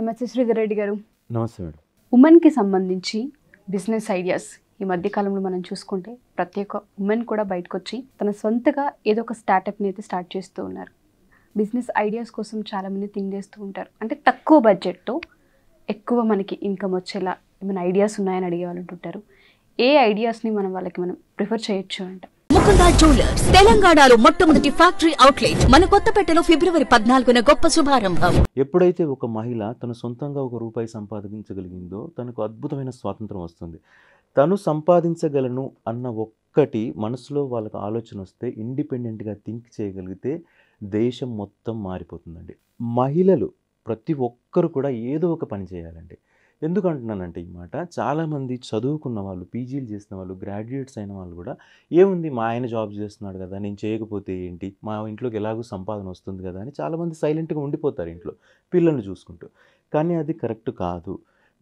నమస్తే శ్రీధర్ రెడ్డి గారు నమస్తే మేడం ఉమెన్కి సంబంధించి బిజినెస్ ఐడియాస్ ఈ మధ్యకాలంలో మనం చూసుకుంటే ప్రతి ఒక్క ఉమెన్ కూడా బయటకు వచ్చి తన సొంతగా ఏదో ఒక స్టార్టప్ని అయితే స్టార్ట్ చేస్తూ ఉన్నారు బిజినెస్ ఐడియాస్ కోసం చాలామంది థింక్ చేస్తూ ఉంటారు అంటే తక్కువ బడ్జెట్తో ఎక్కువ మనకి ఇన్కమ్ వచ్చేలా ఏమైనా ఐడియాస్ ఉన్నాయని అడిగే వాళ్ళు ఉంటుంటారు ఏ ఐడియాస్ని మనం వాళ్ళకి మనం ప్రిఫర్ చేయొచ్చు అంటే జ్యువెలర్స్ తెలంగాణలో మొట్టమొదటి ఫ్యాక్టరీ అవుట్లెట్ మన కొత్తపేటలో ఫిబ్రవరి పద్నాలుగున గొప్ప శుభారంభం ఎప్పుడైతే ఒక మహిళ తన సొంతంగా ఒక రూపాయి సంపాదించగలిగిందో తనకు అద్భుతమైన స్వాతంత్రం వస్తుంది తను సంపాదించగలను అన్న ఒక్కటి మనసులో వాళ్ళకు ఆలోచన వస్తే ఇండిపెండెంట్గా థింక్ చేయగలిగితే దేశం మొత్తం మారిపోతుందండి మహిళలు ప్రతి ఒక్కరు కూడా ఏదో ఒక పని చేయాలండి ఎందుకు అంటున్నానంటే ఈ మాట చాలామంది చదువుకున్న వాళ్ళు పీజీలు చేసిన వాళ్ళు గ్రాడ్యుయేట్స్ అయిన వాళ్ళు కూడా ఏముంది మా ఆయన జాబ్ చేస్తున్నాడు కదా నేను చేయకపోతే ఏంటి మా ఇంట్లోకి ఎలాగో సంపాదన వస్తుంది కదా అని చాలామంది సైలెంట్గా ఉండిపోతారు ఇంట్లో పిల్లల్ని చూసుకుంటూ కానీ అది కరెక్ట్ కాదు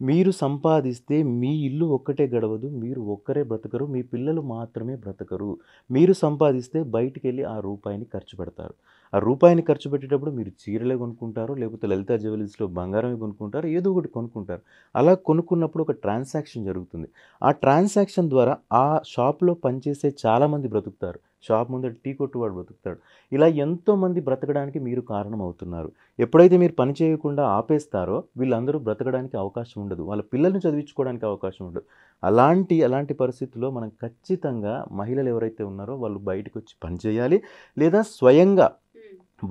మీరు సంపాదిస్తే మీ ఇల్లు ఒక్కటే గడవదు మీరు ఒక్కరే బ్రతకరు మీ పిల్లలు మాత్రమే బ్రతకరు మీరు సంపాదిస్తే బయటికి వెళ్ళి ఆ రూపాయిని ఖర్చు పెడతారు ఆ రూపాయిని ఖర్చు పెట్టేటప్పుడు మీరు చీరలే కొనుక్కుంటారు లేకపోతే లలితా జ్యువెలరీస్లో బంగారమే కొనుక్కుంటారు ఏదో ఒకటి కొనుక్కుంటారు అలా కొనుక్కున్నప్పుడు ఒక ట్రాన్సాక్షన్ జరుగుతుంది ఆ ట్రాన్సాక్షన్ ద్వారా ఆ షాప్లో పనిచేసే చాలామంది బ్రతుకుతారు షాప్ ముందర టీ కొట్టువాడు బ్రతుకుతాడు ఇలా ఎంతోమంది బ్రతకడానికి మీరు కారణం అవుతున్నారు ఎప్పుడైతే మీరు పని చేయకుండా ఆపేస్తారో వీళ్ళందరూ బ్రతకడానికి అవకాశం ఉండదు వాళ్ళ పిల్లల్ని చదివించుకోవడానికి అవకాశం ఉండదు అలాంటి అలాంటి పరిస్థితుల్లో మనం ఖచ్చితంగా మహిళలు ఎవరైతే ఉన్నారో వాళ్ళు బయటకు వచ్చి పనిచేయాలి లేదా స్వయంగా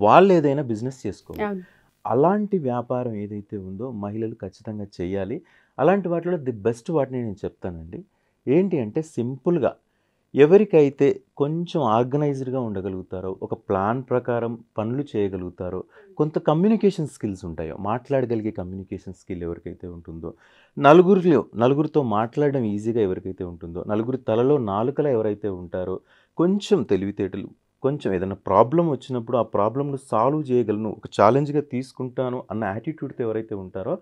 వాళ్ళు ఏదైనా బిజినెస్ చేసుకోవాలి అలాంటి వ్యాపారం ఏదైతే ఉందో మహిళలు ఖచ్చితంగా చేయాలి అలాంటి వాటిలో ది బెస్ట్ వాటిని నేను చెప్తానండి ఏంటి అంటే సింపుల్గా ఎవరికైతే కొంచెం ఆర్గనైజ్డ్గా ఉండగలుగుతారో ఒక ప్లాన్ ప్రకారం పనులు చేయగలుగుతారో కొంత కమ్యూనికేషన్ స్కిల్స్ ఉంటాయో మాట్లాడగలిగే కమ్యూనికేషన్ స్కిల్ ఎవరికైతే ఉంటుందో నలుగురిలో నలుగురితో మాట్లాడడం ఈజీగా ఎవరికైతే ఉంటుందో నలుగురి తలలో నాలుకల ఎవరైతే ఉంటారో కొంచెం తెలివితేటలు కొంచెం ఏదైనా ప్రాబ్లం వచ్చినప్పుడు ఆ ప్రాబ్లంను సాల్వ్ చేయగలను ఒక ఛాలెంజ్గా తీసుకుంటాను అన్న యాటిట్యూడ్తో ఎవరైతే ఉంటారో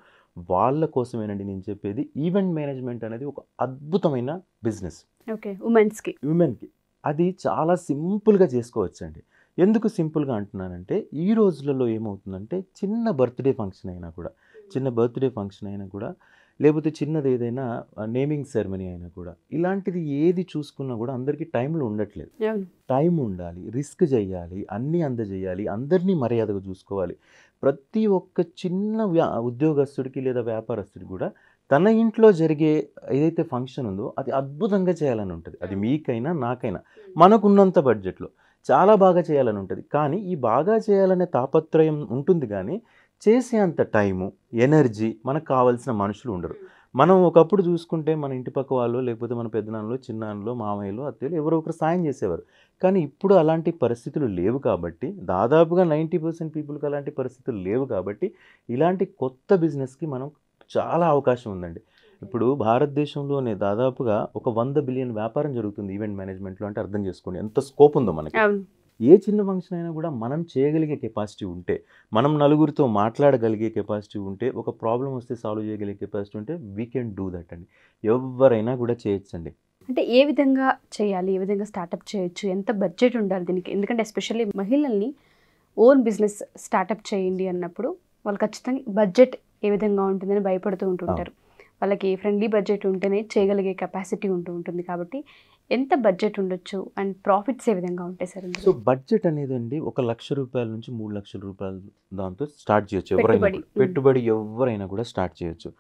వాళ్ళ కోసమేనండి నేను చెప్పేది ఈవెంట్ మేనేజ్మెంట్ అనేది ఒక అద్భుతమైన బిజినెస్ ఓకే ఉమెన్స్కి ఉమెన్కి అది చాలా సింపుల్గా చేసుకోవచ్చండి ఎందుకు సింపుల్గా అంటున్నానంటే ఈ రోజులలో ఏమవుతుందంటే చిన్న బర్త్డే ఫంక్షన్ అయినా కూడా చిన్న బర్త్డే ఫంక్షన్ అయినా కూడా లేకపోతే చిన్నది ఏదైనా నేమింగ్ సెరమనీ అయినా కూడా ఇలాంటిది ఏది చూసుకున్నా కూడా అందరికీ టైంలో ఉండట్లేదు టైం ఉండాలి రిస్క్ చేయాలి అన్నీ అందజేయాలి అందరినీ మర్యాదగా చూసుకోవాలి ప్రతి ఒక్క చిన్న ఉద్యోగస్తుడికి లేదా వ్యాపారస్తుడికి కూడా తన ఇంట్లో జరిగే ఏదైతే ఫంక్షన్ ఉందో అది అద్భుతంగా చేయాలని ఉంటుంది అది మీకైనా నాకైనా మనకున్నంత బడ్జెట్లో చాలా బాగా చేయాలని ఉంటుంది కానీ ఈ బాగా చేయాలనే తాపత్రయం ఉంటుంది కానీ చేసే అంత టైము ఎనర్జీ మనకు కావాల్సిన మనుషులు ఉండరు మనం ఒకప్పుడు చూసుకుంటే మన ఇంటి పక్క వాళ్ళు లేకపోతే మన పెద్దనాన్నలు చిన్నాన్నలు మామయ్యలు అత్తయ్యలు ఎవరో ఒకరు సాయం చేసేవారు కానీ ఇప్పుడు అలాంటి పరిస్థితులు లేవు కాబట్టి దాదాపుగా నైంటీ పర్సెంట్ పీపుల్కి అలాంటి పరిస్థితులు లేవు కాబట్టి ఇలాంటి కొత్త బిజినెస్కి మనం చాలా అవకాశం ఉందండి ఇప్పుడు భారతదేశంలోనే దాదాపుగా ఒక వంద బిలియన్ వ్యాపారం జరుగుతుంది ఈవెంట్ మేనేజ్మెంట్లో అంటే అర్థం చేసుకోండి ఎంత స్కోప్ ఉందో మనకి ఏ చిన్న ఫంక్షన్ అయినా కూడా మనం చేయగలిగే కెపాసిటీ ఉంటే మనం నలుగురితో మాట్లాడగలిగే కెపాసిటీ ఉంటే ఒక ప్రాబ్లం వస్తే సాల్వ్ చేయగలిగే కెపాసిటీ ఉంటే వీ కెన్ డూ దట్ అండి ఎవరైనా కూడా చేయొచ్చండి అంటే ఏ విధంగా చేయాలి ఏ విధంగా స్టార్టప్ చేయొచ్చు ఎంత బడ్జెట్ ఉండాలి దీనికి ఎందుకంటే ఎస్పెషల్లీ మహిళల్ని ఓన్ బిజినెస్ స్టార్టప్ చేయండి అన్నప్పుడు వాళ్ళు ఖచ్చితంగా బడ్జెట్ ఏ విధంగా ఉంటుందని భయపడుతూ ఉంటుంటారు వాళ్ళకి ఫ్రెండ్లీ బడ్జెట్ ఉంటేనే చేయగలిగే కెపాసిటీ ఉంటూ ఉంటుంది కాబట్టి ఎంత బడ్జెట్ ఉండొచ్చు అండ్ ప్రాఫిట్స్ ఏ విధంగా ఉంటాయి సార్ సో బడ్జెట్ అనేది అండి ఒక లక్ష రూపాయల నుంచి మూడు లక్షల రూపాయల దాంతో స్టార్ట్ చేయొచ్చు ఎవరైనా పెట్టుబడి ఎవరైనా కూడా స్టార్ట్ చేయొచ్చు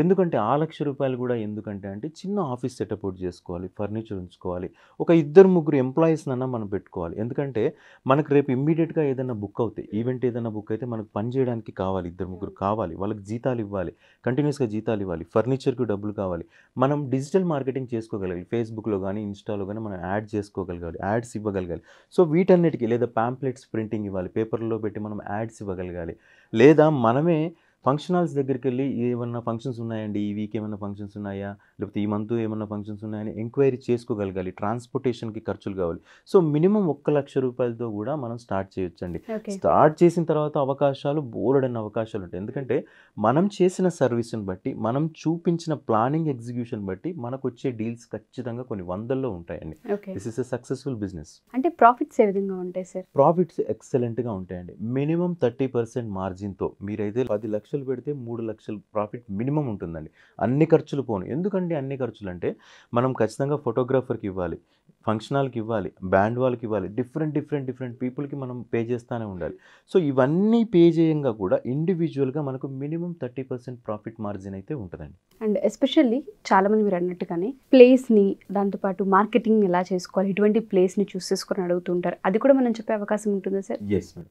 ఎందుకంటే ఆ లక్ష రూపాయలు కూడా ఎందుకంటే అంటే చిన్న ఆఫీస్ సెటప్ అవుట్ చేసుకోవాలి ఫర్నిచర్ ఉంచుకోవాలి ఒక ఇద్దరు ముగ్గురు ఎంప్లాయీస్నన్నా మనం పెట్టుకోవాలి ఎందుకంటే మనకు రేపు ఇమ్మీడియట్గా ఏదైనా బుక్ అవుతాయి ఈవెంట్ ఏదైనా బుక్ అయితే మనకు పని చేయడానికి కావాలి ఇద్దరు ముగ్గురు కావాలి వాళ్ళకి జీతాలు ఇవ్వాలి కంటిన్యూస్గా జీతాలు ఇవ్వాలి ఫర్నిచర్కి డబ్బులు కావాలి మనం డిజిటల్ మార్కెటింగ్ చేసుకోగలగాలి ఫేస్బుక్లో కానీ ఇన్స్టాలో కానీ మనం యాడ్ చేసుకోగలగాలి యాడ్స్ ఇవ్వగలగాలి సో వీటన్నిటికీ లేదా ప్యాంప్లెట్స్ ప్రింటింగ్ ఇవ్వాలి పేపర్లో పెట్టి మనం యాడ్స్ ఇవ్వగలగాలి లేదా మనమే ఫంక్షన్ హాల్స్ దగ్గరికి వెళ్ళి ఏమన్నా ఫంక్షన్స్ ఉన్నాయండి ఈ వీక్ ఏమైనా ఫంక్షన్స్ ఉన్నాయా లేకపోతే ఈ మంత్ ఏమైనా ఫంక్షన్స్ ఉన్నాయని ఎంక్వైరీ చేసుకోగలగాలి ట్రాన్స్పోర్టేషన్కి ఖర్చులు కావాలి సో మినిమం ఒక్క లక్ష రూపాయలతో కూడా మనం స్టార్ట్ చేయొచ్చండి స్టార్ట్ చేసిన తర్వాత అవకాశాలు బోలెడన్న అవకాశాలు ఉంటాయి ఎందుకంటే మనం చేసిన సర్వీస్ని బట్టి మనం చూపించిన ప్లానింగ్ ఎగ్జిక్యూషన్ బట్టి మనకు వచ్చే డీల్స్ ఖచ్చితంగా కొన్ని వందల్లో ఉంటాయండి this is a successful business అంటే ప్రాఫిట్స్ ఏ విధంగా ఉంటాయి సార్ ప్రాఫిట్స్ ఎక్సలెంట్గా ఉంటాయండి మినిమం థర్టీ పర్సెంట్ మార్జిన్తో మీరైతే పది లక్షలు లక్షలు పెడితే మూడు లక్షలు ప్రాఫిట్ మినిమం ఉంటుందండి అన్ని ఖర్చులు పోను ఎందుకండి అన్ని ఖర్చులు అంటే మనం ఖచ్చితంగా ఫోటోగ్రాఫర్కి ఇవ్వాలి ఫంక్షనాలకి ఇవ్వాలి బ్యాండ్ వాళ్ళకి ఇవ్వాలి డిఫరెంట్ డిఫరెంట్ డిఫరెంట్ పీపుల్కి మనం పే చేస్తూనే ఉండాలి సో ఇవన్నీ పే చేయంగా కూడా ఇండివిజువల్గా మనకు minimum thirty percent profit margin అయితే ఉంటుందండి అండ్ ఎస్పెషల్లీ చాలామంది మీరు అన్నట్టుగానే ప్లేస్ని దాంతోపాటు మార్కెటింగ్ని ఎలా చేసుకోవాలి ఇటువంటి ప్లేస్ని చూస్ చేసుకొని అడుగుతుంటారు అది కూడా మనం చెప్పే అవకాశం ఉంటుందా సార్ ఎస్ మేడం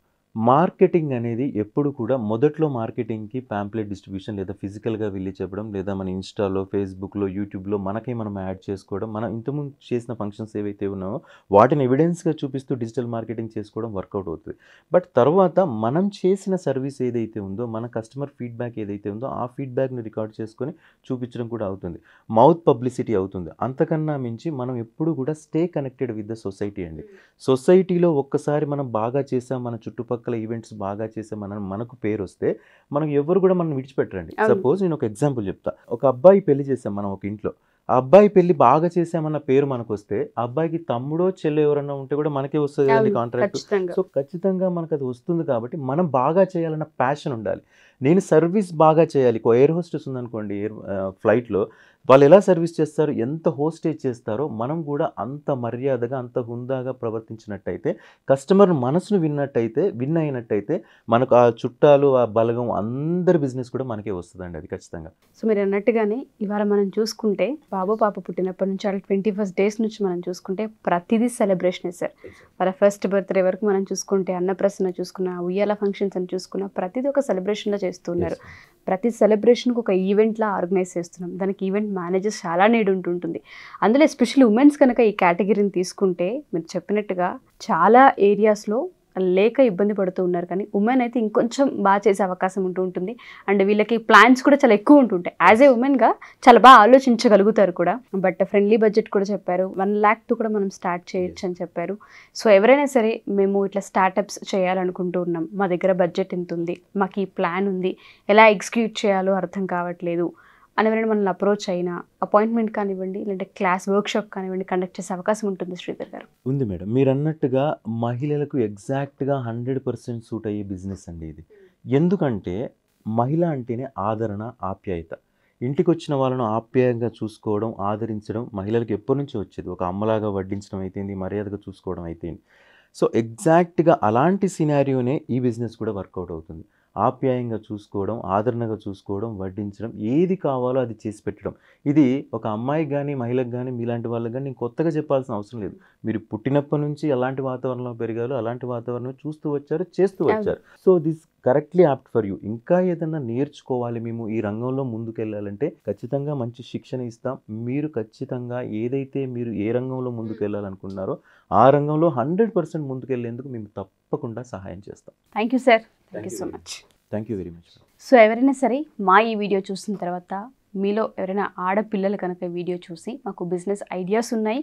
మార్కెటింగ్ అనేది ఎప్పుడు కూడా మొదట్లో మార్కెటింగ్కి ప్యాంప్లెట్ డిస్ట్రిబ్యూషన్ లేదా ఫిజికల్గా వెళ్ళి చెప్పడం లేదా మన ఇన్స్టాలో ఫేస్బుక్లో యూట్యూబ్లో మనకే మనం యాడ్ చేసుకోవడం మనం ఇంతకుముందు చేసిన ఫంక్షన్స్ ఏవైతే ఉన్నాయో వాటిని ఎవిడెన్స్గా చూపిస్తూ డిజిటల్ మార్కెటింగ్ చేసుకోవడం వర్కౌట్ అవుతుంది బట్ తర్వాత మనం చేసిన సర్వీస్ ఏదైతే ఉందో మన కస్టమర్ ఫీడ్బ్యాక్ ఏదైతే ఉందో ఆ ఫీడ్బ్యాక్ని రికార్డ్ చేసుకొని చూపించడం కూడా అవుతుంది మౌత్ పబ్లిసిటీ అవుతుంది అంతకన్నా మించి మనం ఎప్పుడు కూడా stay connected with the society అండి సొసైటీలో ఒక్కసారి మనం బాగా చేసాం మన చుట్టుపక్కల చుట్టుపక్కల ఈవెంట్స్ బాగా చేసే మనం మనకు పేరు వస్తే మనం ఎవరు కూడా మనం విడిచిపెట్టరండి సపోజ్ నేను ఒక ఎగ్జాంపుల్ చెప్తా ఒక అబ్బాయి పెళ్లి చేసాం మనం ఒక ఇంట్లో ఆ అబ్బాయి పెళ్లి బాగా చేసామన్న పేరు మనకు వస్తే అబ్బాయికి తమ్ముడో చెల్లె ఎవరన్నా ఉంటే కూడా మనకే వస్తుంది కదండి కాంట్రాక్ట్ సో ఖచ్చితంగా మనకు అది వస్తుంది కాబట్టి మనం బాగా చేయాలన్న ప్యాషన్ ఉండాలి నేను సర్వీస్ బాగా చేయాలి ఒక ఎయిర్ హోస్టెస్ ఉందనుకోండి ఎయిర్ ఫ్లైట్లో వాళ్ళు ఎలా సర్వీస్ చేస్తారు ఎంత హోస్టేజ్ చేస్తారో మనం కూడా అంత మర్యాదగా అంత హుందాగా ప్రవర్తించినట్టయితే కస్టమర్ మనసును విన్నట్టయితే విన్ అయినట్టయితే మనకు ఆ చుట్టాలు ఆ బలగం అందరి బిజినెస్ కూడా మనకే వస్తుందండి అది ఖచ్చితంగా సో మీరు అన్నట్టుగానే ఇవాళ మనం చూసుకుంటే బాబు పాప పుట్టినప్పటి నుంచి వాళ్ళ ట్వంటీ ఫస్ట్ డేస్ నుంచి మనం చూసుకుంటే ప్రతిదీ సెలబ్రేషన్ సార్ వాళ్ళ ఫస్ట్ బర్త్డే వరకు మనం చూసుకుంటే అన్నప్రసన్న చూసుకున్న ఉయ్యాల ఫంక్షన్స్ అని చూసుకున్న ప్రతిదీ ఒక సెలబ్రేషన్లో చేస్తున్నారు ప్రతి సెలబ్రేషన్కి ఒక ఈవెంట్లా ఆర్గనైజ్ చేస్తున్నాం దానికి ఈవెంట్ మేనేజర్స్ చాలా నీడ్ ఉంటుంటుంది అందులో ఎస్పెషల్లీ ఉమెన్స్ కనుక ఈ కేటగిరీని తీసుకుంటే మీరు చెప్పినట్టుగా చాలా ఏరియాస్లో లేక ఇబ్బంది పడుతూ ఉన్నారు కానీ ఉమెన్ అయితే ఇంకొంచెం బాగా చేసే అవకాశం ఉంటూ ఉంటుంది అండ్ వీళ్ళకి ప్లాన్స్ కూడా చాలా ఎక్కువ ఉంటుంటాయి యాజ్ ఏ ఉమెన్గా చాలా బాగా ఆలోచించగలుగుతారు కూడా బట్ ఫ్రెండ్లీ బడ్జెట్ కూడా చెప్పారు వన్ ల్యాక్తో కూడా మనం స్టార్ట్ చేయొచ్చు అని చెప్పారు సో ఎవరైనా సరే మేము ఇట్లా స్టార్టప్స్ చేయాలనుకుంటూ ఉన్నాం మా దగ్గర బడ్జెట్ ఎంత ఉంది మాకు ఈ ప్లాన్ ఉంది ఎలా ఎగ్జిక్యూట్ చేయాలో అర్థం కావట్లేదు అనేవారిని మనల్ని అప్రోచ్ అయినా అపాయింట్మెంట్ కానివ్వండి లేదంటే క్లాస్ వర్క్షాప్ కానివ్వండి కండక్ట్ చేసే అవకాశం ఉంటుంది శ్రీధర్ గారు ఉంది మేడం మీరు అన్నట్టుగా మహిళలకు ఎగ్జాక్ట్గా హండ్రెడ్ పర్సెంట్ సూట్ అయ్యే బిజినెస్ అండి ఇది ఎందుకంటే మహిళ అంటేనే ఆదరణ ఆప్యాయత ఇంటికి వచ్చిన వాళ్ళను ఆప్యాయంగా చూసుకోవడం ఆదరించడం మహిళలకు ఎప్పటి నుంచి వచ్చేది ఒక అమ్మలాగా వడ్డించడం అయితేంది మర్యాదగా చూసుకోవడం అయితే సో ఎగ్జాక్ట్గా అలాంటి సినారియోనే ఈ బిజినెస్ కూడా వర్కౌట్ అవుతుంది ఆప్యాయంగా చూసుకోవడం ఆదరణగా చూసుకోవడం వడ్డించడం ఏది కావాలో అది చేసి పెట్టడం ఇది ఒక అమ్మాయికి కానీ మహిళకు కానీ మీలాంటి వాళ్ళకి కానీ నేను కొత్తగా చెప్పాల్సిన అవసరం లేదు మీరు పుట్టినప్పటి నుంచి ఎలాంటి వాతావరణంలో పెరిగారు అలాంటి వాతావరణం చూస్తూ వచ్చారు చేస్తూ వచ్చారు so this correctly apt for you ఇంకా ఏదన్నా నేర్చుకోవాలి మేము ఈ రంగంలో ముందుకెళ్ళాలంటే ఖచ్చితంగా మంచి శిక్షణ ఇస్తాం మీరు ఖచ్చితంగా ఏదైతే మీరు ఏ రంగంలో ముందుకెళ్ళాలనుకున్నారో ఆ రంగంలో హండ్రెడ్ పర్సెంట్ ముందుకెళ్లేందుకు మేము తప్పకుండా సహాయం చేస్తాం thank you sir thank you so much thank you very much so ఎవరైనా సరే మా ఈ వీడియో చూసిన తర్వాత మీలో ఎవరైనా ఆడపిల్లలు కనుక వీడియో చూసి మాకు బిజినెస్ ఐడియాస్ ఉన్నాయి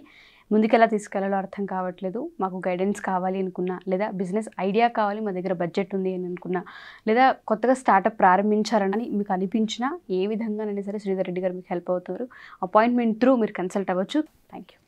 ముందుకెలా తీసుకెళ్లాలో అర్థం కావట్లేదు మాకు గైడెన్స్ కావాలి అనుకున్నా లేదా బిజినెస్ ఐడియా కావాలి మా దగ్గర బడ్జెట్ ఉంది అని అనుకున్నా లేదా కొత్తగా స్టార్టప్ ప్రారంభించాలని మీకు అనిపించినా ఏ విధంగానైనా సరే శ్రీధర్ రెడ్డి గారు మీకు హెల్ప్ అవుతారు అపాయింట్మెంట్ త్రూ మీరు కన్సల్ట్ అవ్వచ్చు థ్యాంక్ యూ